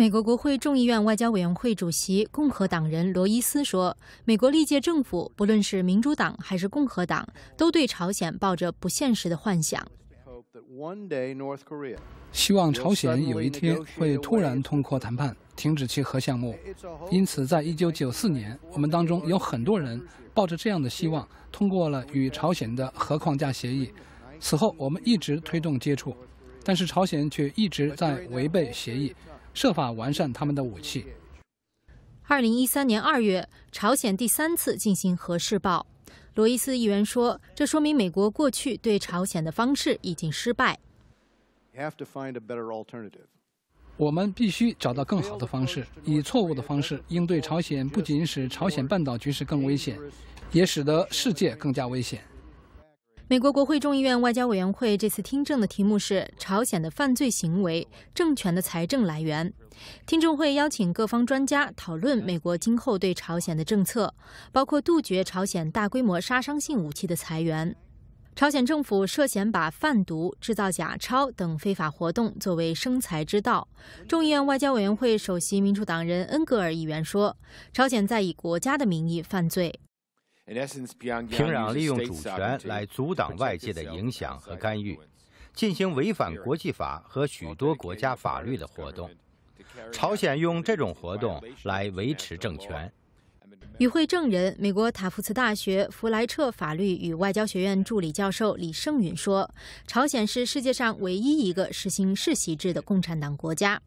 美国国会众议院外交委员会主席、共和党人罗伊斯说：“美国历届政府，不论是民主党还是共和党，都对朝鲜抱着不现实的幻想，希望朝鲜有一天会突然通过谈判停止其核项目。因此，在一九九四年，我们当中有很多人抱着这样的希望，通过了与朝鲜的核框架协议。此后，我们一直推动接触，但是朝鲜却一直在违背协议。”设法完善他们的武器。二零一三年二月，朝鲜第三次进行核试爆。罗伊斯议员说，这说明美国过去对朝鲜的方式已经失败。Have a alternative. better to find 我们必须找到更好的方式，以错误的方式应对朝鲜，不仅使朝鲜半岛局势更危险，也使得世界更加危险。美国国会众议院外交委员会这次听证的题目是朝鲜的犯罪行为、政权的财政来源。听证会邀请各方专家讨论美国今后对朝鲜的政策，包括杜绝朝鲜大规模杀伤性武器的裁员。朝鲜政府涉嫌把贩毒、制造假钞等非法活动作为生财之道。众议院外交委员会首席民主党人恩格尔议员说：“朝鲜在以国家的名义犯罪。”平壤利用主权来阻挡外界的影响和干预，进行违反国际法和许多国家法律的活动。朝鲜用这种活动来维持政权。与会证人，美国塔夫茨大学弗莱彻法律与外交学院助理教授李胜允说：“朝鲜是世界上唯一一个实行世袭制的共产党国家。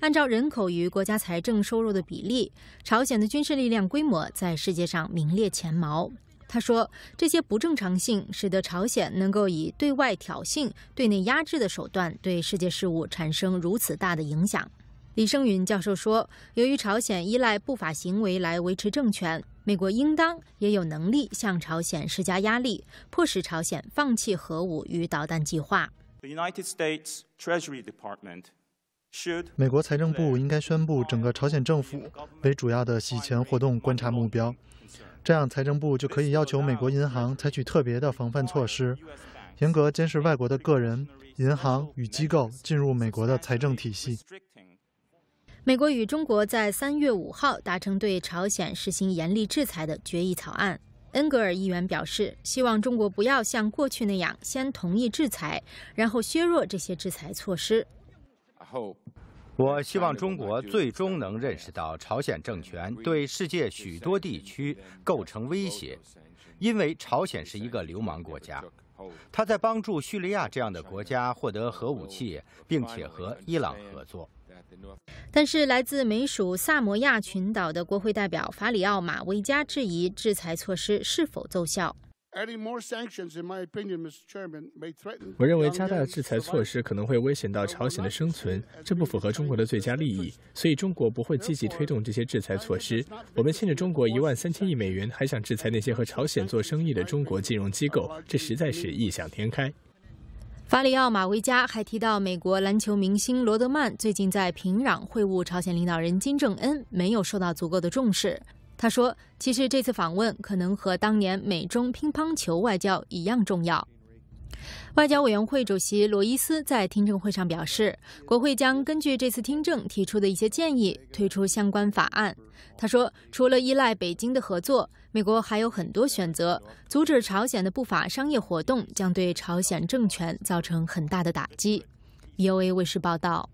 按照人口与国家财政收入的比例，朝鲜的军事力量规模在世界上名列前茅。”他说：“这些不正常性使得朝鲜能够以对外挑衅、对内压制的手段，对世界事务产生如此大的影响。”李胜云教授说：“由于朝鲜依赖不法行为来维持政权，美国应当也有能力向朝鲜施加压力，迫使朝鲜放弃核武与导弹计划。”美国财政部应该宣布整个朝鲜政府为主要的洗钱活动观察目标，这样财政部就可以要求美国银行采取特别的防范措施，严格监视外国的个人、银行与机构进入美国的财政体系。”美国与中国在三月五号达成对朝鲜实行严厉制裁的决议草案。恩格尔议员表示，希望中国不要像过去那样先同意制裁，然后削弱这些制裁措施。我希望中国最终能认识到，朝鲜政权对世界许多地区构成威胁，因为朝鲜是一个流氓国家。他在帮助叙利亚这样的国家获得核武器，并且和伊朗合作。但是，来自美属萨摩亚群岛的国会代表法里奥马维加质疑制裁措施是否奏效。我认为加大制裁措施可能会危险到朝鲜的生存，这不符合中国的最佳利益，所以中国不会积极推动这些制裁措施。我们欠着中国一万三千亿美元，还想制裁那些和朝鲜做生意的中国金融机构，这实在是异想天开。法里奥马维加还提到，美国篮球明星罗德曼最近在平壤会晤朝鲜领导人金正恩，没有受到足够的重视。他说：“其实这次访问可能和当年美中乒乓球外交一样重要。”外交委员会主席罗伊斯在听证会上表示，国会将根据这次听证提出的一些建议推出相关法案。他说：“除了依赖北京的合作，美国还有很多选择。阻止朝鲜的不法商业活动将对朝鲜政权造成很大的打击。”EUA 卫视报道。